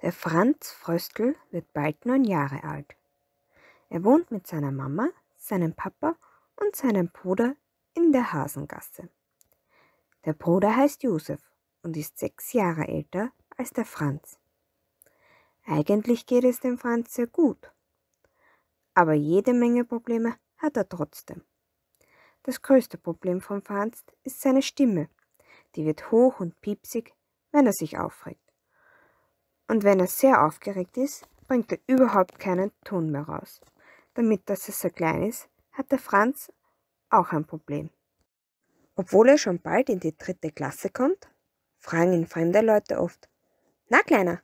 Der Franz Fröstl wird bald neun Jahre alt. Er wohnt mit seiner Mama, seinem Papa und seinem Bruder in der Hasengasse. Der Bruder heißt Josef und ist sechs Jahre älter als der Franz. Eigentlich geht es dem Franz sehr gut, aber jede Menge Probleme hat er trotzdem. Das größte Problem von Franz ist seine Stimme. Die wird hoch und piepsig, wenn er sich aufregt. Und wenn er sehr aufgeregt ist, bringt er überhaupt keinen Ton mehr raus. Damit das es so klein ist, hat der Franz auch ein Problem. Obwohl er schon bald in die dritte Klasse kommt, fragen ihn fremde Leute oft, Na Kleiner,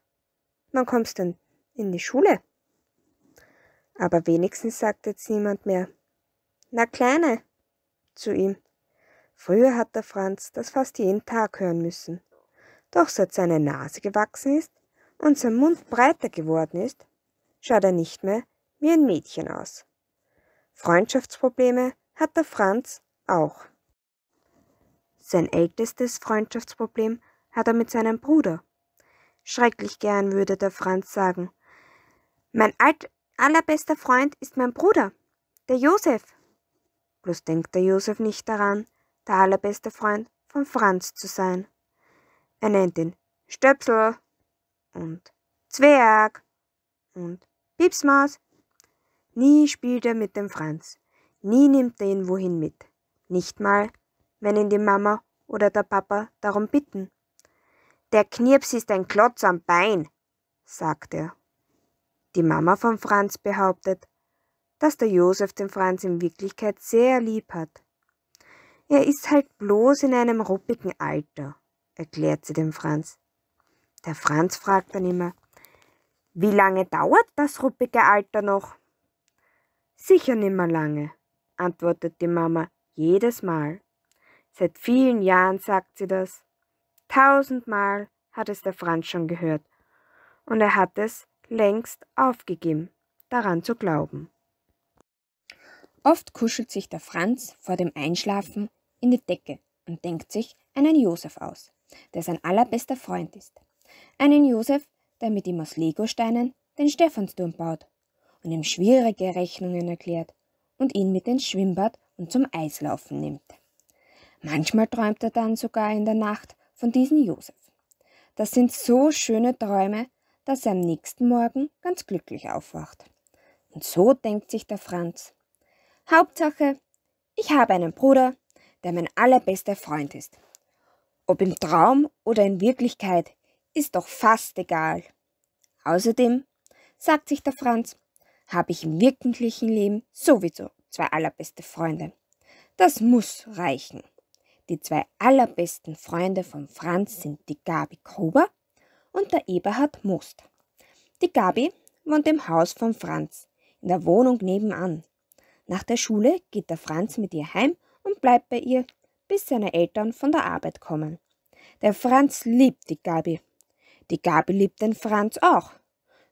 wann kommst du denn in die Schule? Aber wenigstens sagt jetzt niemand mehr, Na Kleine, zu ihm. Früher hat der Franz das fast jeden Tag hören müssen. Doch seit seine Nase gewachsen ist, und sein Mund breiter geworden ist, schaut er nicht mehr wie ein Mädchen aus. Freundschaftsprobleme hat der Franz auch. Sein ältestes Freundschaftsproblem hat er mit seinem Bruder. Schrecklich gern würde der Franz sagen, mein alt allerbester Freund ist mein Bruder, der Josef. Bloß denkt der Josef nicht daran, der allerbeste Freund von Franz zu sein. Er nennt ihn Stöpsel und Zwerg und Pipsmaus. Nie spielt er mit dem Franz, nie nimmt er ihn wohin mit, nicht mal, wenn ihn die Mama oder der Papa darum bitten. Der Knirps ist ein Klotz am Bein, sagt er. Die Mama von Franz behauptet, dass der Josef den Franz in Wirklichkeit sehr lieb hat. Er ist halt bloß in einem ruppigen Alter, erklärt sie dem Franz. Der Franz fragt dann immer, wie lange dauert das ruppige Alter noch? Sicher nimmer lange, antwortet die Mama jedes Mal. Seit vielen Jahren sagt sie das. Tausendmal hat es der Franz schon gehört. Und er hat es längst aufgegeben, daran zu glauben. Oft kuschelt sich der Franz vor dem Einschlafen in die Decke und denkt sich einen Josef aus, der sein allerbester Freund ist einen Josef, der mit ihm aus Legosteinen den Stephansdom baut und ihm schwierige Rechnungen erklärt und ihn mit ins Schwimmbad und zum Eislaufen nimmt. Manchmal träumt er dann sogar in der Nacht von diesem Josef. Das sind so schöne Träume, dass er am nächsten Morgen ganz glücklich aufwacht. Und so denkt sich der Franz. Hauptsache, ich habe einen Bruder, der mein allerbester Freund ist. Ob im Traum oder in Wirklichkeit, ist doch fast egal. Außerdem, sagt sich der Franz, habe ich im wirklichen Leben sowieso zwei allerbeste Freunde. Das muss reichen. Die zwei allerbesten Freunde von Franz sind die Gabi Gruber und der Eberhard Most. Die Gabi wohnt im Haus von Franz, in der Wohnung nebenan. Nach der Schule geht der Franz mit ihr heim und bleibt bei ihr, bis seine Eltern von der Arbeit kommen. Der Franz liebt die Gabi die Gabi liebt den Franz auch.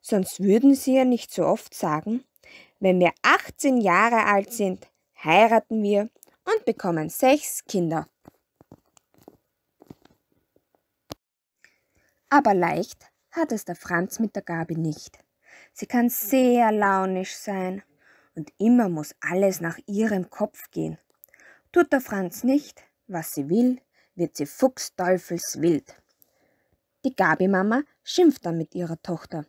Sonst würden sie ja nicht so oft sagen, wenn wir 18 Jahre alt sind, heiraten wir und bekommen sechs Kinder. Aber leicht hat es der Franz mit der Gabi nicht. Sie kann sehr launisch sein und immer muss alles nach ihrem Kopf gehen. Tut der Franz nicht, was sie will, wird sie fuchsteufelswild. Die Gabi-Mama schimpft dann mit ihrer Tochter.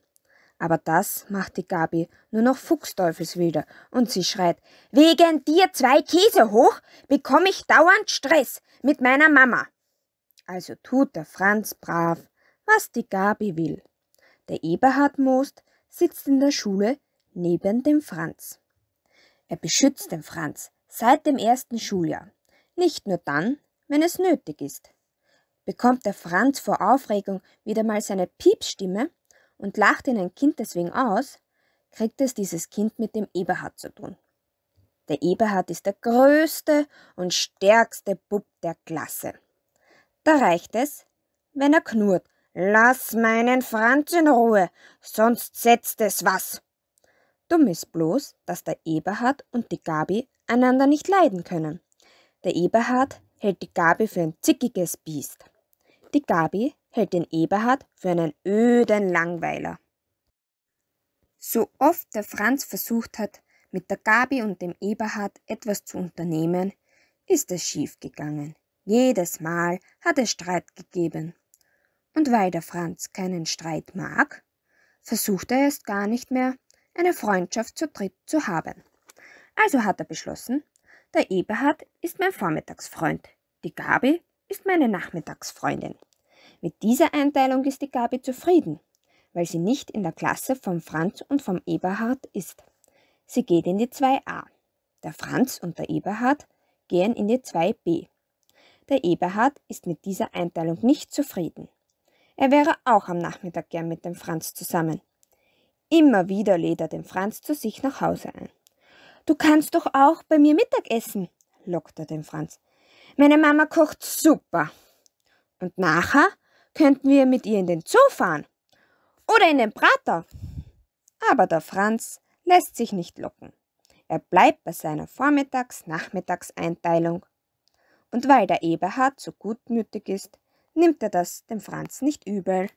Aber das macht die Gabi nur noch fuchsteufelswilder und sie schreit, wegen dir zwei Käse hoch bekomme ich dauernd Stress mit meiner Mama. Also tut der Franz brav, was die Gabi will. Der Eberhard Most sitzt in der Schule neben dem Franz. Er beschützt den Franz seit dem ersten Schuljahr, nicht nur dann, wenn es nötig ist. Bekommt der Franz vor Aufregung wieder mal seine Piepsstimme und lacht ihn ein Kind deswegen aus, kriegt es dieses Kind mit dem Eberhard zu tun. Der Eberhard ist der größte und stärkste Bub der Klasse. Da reicht es, wenn er knurrt, lass meinen Franz in Ruhe, sonst setzt es was. Dumm ist bloß, dass der Eberhard und die Gabi einander nicht leiden können. Der Eberhard hält die Gabi für ein zickiges Biest. Die Gabi hält den Eberhard für einen öden Langweiler. So oft der Franz versucht hat, mit der Gabi und dem Eberhard etwas zu unternehmen, ist es schiefgegangen. Jedes Mal hat es Streit gegeben. Und weil der Franz keinen Streit mag, versucht er erst gar nicht mehr, eine Freundschaft zu dritt zu haben. Also hat er beschlossen, der Eberhard ist mein Vormittagsfreund, die Gabi ist meine Nachmittagsfreundin. Mit dieser Einteilung ist die Gabi zufrieden, weil sie nicht in der Klasse vom Franz und vom Eberhard ist. Sie geht in die 2a. Der Franz und der Eberhard gehen in die 2b. Der Eberhard ist mit dieser Einteilung nicht zufrieden. Er wäre auch am Nachmittag gern mit dem Franz zusammen. Immer wieder lädt er den Franz zu sich nach Hause ein. Du kannst doch auch bei mir Mittag essen, lockt er den Franz. Meine Mama kocht super. Und nachher könnten wir mit ihr in den Zoo fahren oder in den Prater. Aber der Franz lässt sich nicht locken. Er bleibt bei seiner Vormittags-Nachmittagseinteilung. Und weil der Eberhard so gutmütig ist, nimmt er das dem Franz nicht übel.